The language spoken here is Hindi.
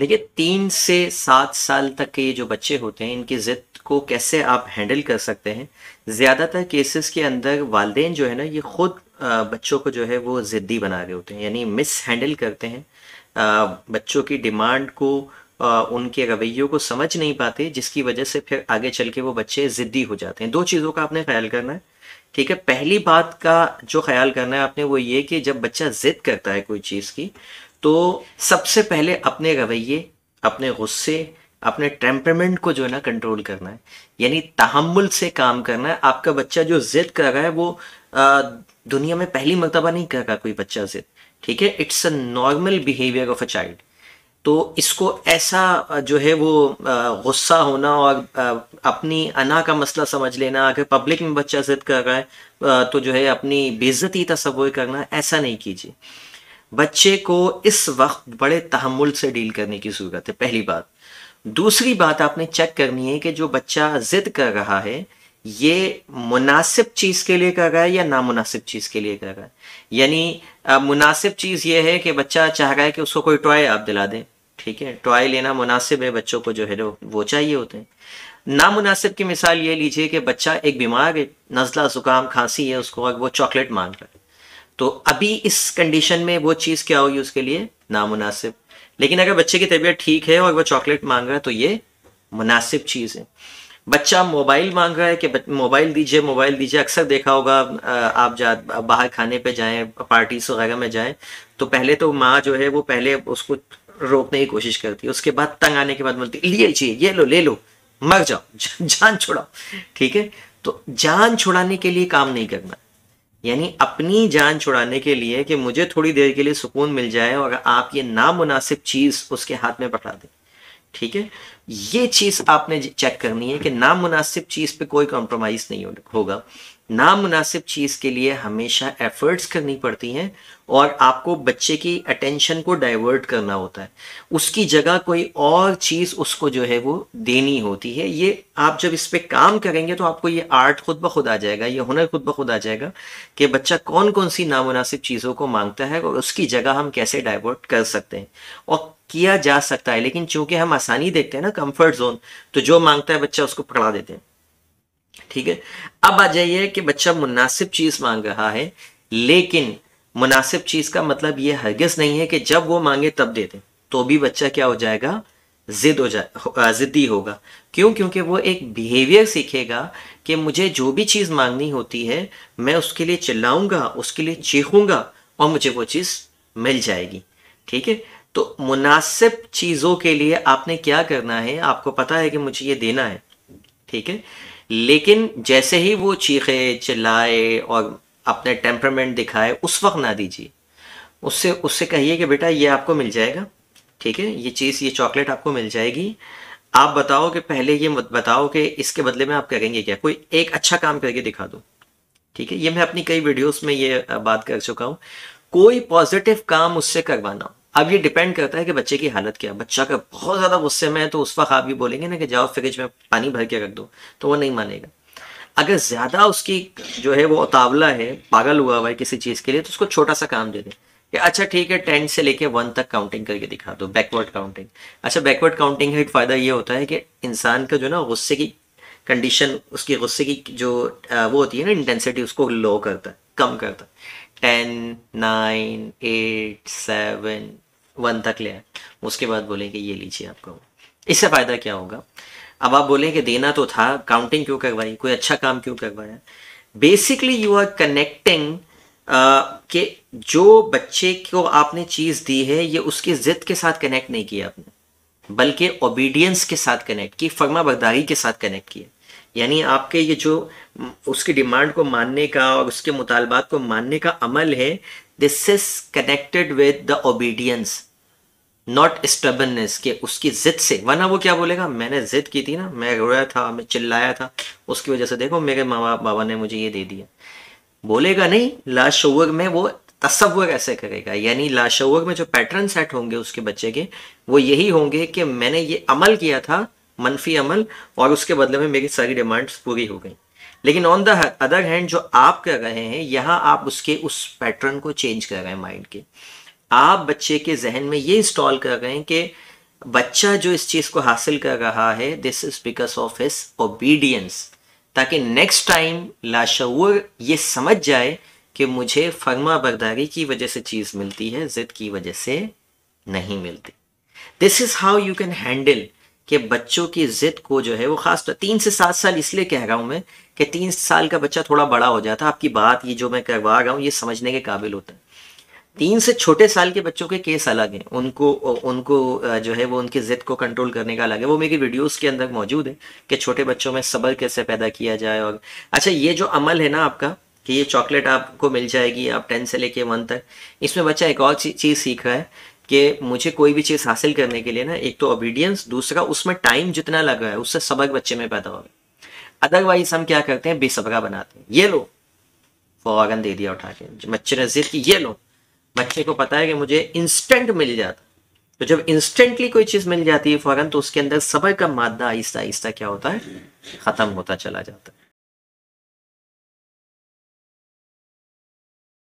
देखिए तीन से सात साल तक के ये जो बच्चे होते हैं इनकी ज़िद को कैसे आप हैंडल कर सकते हैं ज़्यादातर केसेस के अंदर वालदेन जो है ना ये ख़ुद बच्चों को जो है वो ज़िद्दी बना रहे होते हैं यानी मिस हैंडल करते हैं बच्चों की डिमांड को उनके रवैयों को समझ नहीं पाते जिसकी वजह से फिर आगे चल के वो बच्चे ज़िद्दी हो जाते हैं दो चीज़ों का आपने ख्याल करना है ठीक है पहली बात का जो ख्याल करना है आपने वो ये कि जब बच्चा ज़िद करता है कोई चीज़ की तो सबसे पहले अपने रवैये अपने गुस्से अपने टेम्परमेंट को जो है ना कंट्रोल करना है यानी तहमुल से काम करना है आपका बच्चा जो जिद कर रहा है वो आ, दुनिया में पहली मरतबा नहीं कर रहा कोई बच्चा जिद ठीक है it's a normal behaviour of a child तो इसको ऐसा जो है वो गुस्सा होना और अपनी अना का मसला समझ लेना अगर पब्लिक में बच्चा जिद कर रहा है तो जो है अपनी बेज़ती तस्वुर करना ऐसा नहीं कीजिए बच्चे को इस वक्त बड़े तहमुल से डील करने की ज़रूरत है पहली बात दूसरी बात आपने चेक करनी है कि जो बच्चा ज़िद कर रहा है ये मुनासिब चीज़ के लिए कर रहा है या नामुनासिब चीज़ के लिए कर रहा है यानी मुनासिब चीज़ ये है कि बच्चा चाह रहा है कि उसको कोई टॉय आप दिला दें ठीक है टॉय लेना मुनासिब है बच्चों को जो है वो चाहिए होते हैं नामुनासिब की मिसाल ये लीजिए कि बच्चा एक बीमार है नज़ला ज़ुकाम खांसी है उसको वो चॉकलेट मांग रहा है तो अभी इस कंडीशन में वो चीज़ क्या होगी उसके लिए नामुनासिब लेकिन अगर बच्चे की तबीयत ठीक है और वह चॉकलेट मांग रहा है तो ये मुनासिब चीज़ है बच्चा मोबाइल मांग रहा है कि मोबाइल दीजिए मोबाइल दीजिए अक्सर देखा होगा आप जा बाहर खाने पे जाएं पार्टीज वगैरह में जाएं तो पहले तो माँ जो है वो पहले उसको रोकने की कोशिश करती है उसके बाद तंग आने के बाद बोलती लिए चाहिए ये लो ले लो मर जाओ जान छुड़ाओ ठीक है तो जान छुड़ाने के लिए काम नहीं करना यानी अपनी जान छुड़ाने के लिए कि मुझे थोड़ी देर के लिए सुकून मिल जाए और आप ये नामुनासिब चीज़ उसके हाथ में पकड़ा दें ठीक है ये चीज़ आपने चेक करनी है कि नामुनासिब चीज़ पे कोई कॉम्प्रोमाइज़ नहीं होगा नामुनासिब चीज़ के लिए हमेशा एफर्ट्स करनी पड़ती हैं और आपको बच्चे की अटेंशन को डाइवर्ट करना होता है उसकी जगह कोई और चीज़ उसको जो है वो देनी होती है ये आप जब इस पर काम करेंगे तो आपको ये आर्ट खुद ब खुद आ जाएगा ये हुनर खुद ब खुद आ जाएगा कि बच्चा कौन कौन सी नामुनासिब चीज़ों को मांगता है और उसकी जगह हम कैसे डाइवर्ट कर सकते हैं और किया जा सकता है लेकिन चूंकि हम आसानी देखते हैं ना कंफर्ट जोन तो जो मांगता है बच्चा उसको पकड़ा देते हैं ठीक है अब आ जाइए कि बच्चा मुनासिब चीज मांग रहा है लेकिन मुनासिब चीज का मतलब ये हरगिज नहीं है कि जब वो मांगे तब दे दें तो भी बच्चा क्या हो जाएगा जिद हो जाए जिद्दी होगा क्यों क्योंकि वो एक बिहेवियर सीखेगा कि मुझे जो भी चीज़ मांगनी होती है मैं उसके लिए चिल्लाऊंगा उसके लिए चीखूंगा और मुझे वो चीज़ मिल जाएगी ठीक है तो मुनासिब चीज़ों के लिए आपने क्या करना है आपको पता है कि मुझे ये देना है ठीक है लेकिन जैसे ही वो चीखे चिल्लाए और अपने टेम्परमेंट दिखाए उस वक्त ना दीजिए उससे उससे कहिए कि बेटा ये आपको मिल जाएगा ठीक है ये चीज़ ये चॉकलेट आपको मिल जाएगी आप बताओ कि पहले ये बताओ कि इसके बदले में आप करेंगे क्या कोई एक अच्छा काम करके दिखा दो ठीक है ये मैं अपनी कई वीडियोस में ये बात कर चुका हूँ कोई पॉजिटिव काम उससे करवाना अब ये डिपेंड करता है कि बच्चे की हालत क्या बच्चा का बहुत ज़्यादा गुस्से में है तो उस वक्त आप ये बोलेंगे ना कि जाओ फ्रिज में पानी भर के रख दो तो वो नहीं मानेगा अगर ज़्यादा उसकी जो है वो उतावला है पागल हुआ हुआ है किसी चीज़ के लिए तो उसको छोटा सा काम दे दें कि अच्छा ठीक है टेन से लेके वन तक काउंटिंग करके दिखा दो बैकवर्ड काउंटिंग अच्छा बैकवर्ड काउंटिंग का एक फ़ायदा ये होता है कि इंसान का जो ना गुस्से की कंडीशन उसकी गुस्से की जो वो होती है ना इंटेंसिटी उसको लो करता है कम करता है ten nine eight seven one तक ले आए उसके बाद बोलेंगे ये लीजिए आपको इससे फ़ायदा क्या होगा अब आप बोलेंगे देना तो था काउंटिंग क्यों करवाई कोई अच्छा काम क्यों करवाया बेसिकली यू आर कनेक्टिंग के जो बच्चे को आपने चीज़ दी है ये उसकी ज़िद के साथ कनेक्ट नहीं किया आपने बल्कि ओबीडियंस के साथ कनेक्ट की फर्मा बगदारी के साथ कनेक्ट किया यानी आपके ये जो उसकी डिमांड को मानने का और उसके मुतालबात को मानने का अमल है this is connected with the obedience not stubbornness के उसकी जिद से वरना वो क्या बोलेगा मैंने जिद की थी ना मैं रोया था मैं चिल्लाया था उसकी वजह से देखो मेरे माँ बाबा ने मुझे ये दे दिया बोलेगा नहीं लाशोवर में वो तस्वर ऐसे करेगा यानी लाशोवर में जो पैटर्न सेट होंगे उसके बच्चे के वो यही होंगे कि मैंने ये अमल किया था मनफी अमल और उसके बदले में मेरी सारी डिमांड्स पूरी हो गई लेकिन ऑन द अदर हैंड जो आप कर रहे हैं यहाँ आप उसके उस पैटर्न को चेंज कर रहे हैं माइंड के आप बच्चे के जहन में ये इंस्टॉल कर रहे हैं कि बच्चा जो इस चीज़ को हासिल कर रहा है this is because of his obedience ताकि नेक्स्ट टाइम लाशूर ये समझ जाए कि मुझे फर्मा बरदारी की वजह से चीज़ मिलती है ज़िद की वजह से नहीं मिलती this is how you can handle कि बच्चों की ज़िद को जो है वो खास तो तीन से सात साल इसलिए कह रहा हूँ मैं कि तीन साल का बच्चा थोड़ा बड़ा हो जाता है आपकी बात ये जो मैं करवा रहा हूँ ये समझने के काबिल होता है तीन से छोटे साल के बच्चों के केस अलग हैं उनको उनको जो है वो उनकी ज़िद को कंट्रोल करने का अलग है वो मेरी वीडियोस के अंदर मौजूद है कि छोटे बच्चों में सबर कैसे पैदा किया जाए और अच्छा ये जो अमल है ना आपका कि ये चॉकलेट आपको मिल जाएगी आप टेंथ से लेके वन तक इसमें बच्चा एक और चीज़ सीख रहा है कि मुझे कोई भी चीज़ हासिल करने के लिए ना एक तो ओबीडियंस दूसरा उसमें टाइम जितना लगा है उससे सबक बच्चे में पैदा होगा अदरवाइज हम क्या करते हैं बेसबका बनाते हैं ये लो फौरन दे दिया उठा के बच्चे ने जिद की ये लो बच्चे को पता है कि मुझे इंस्टेंट मिल जाता तो जब इंस्टेंटली कोई चीज़ मिल जाती है फ़ौरन तो उसके अंदर सबर का मादा आहिस्ता आहिस्ता क्या होता है ख़त्म होता चला जाता है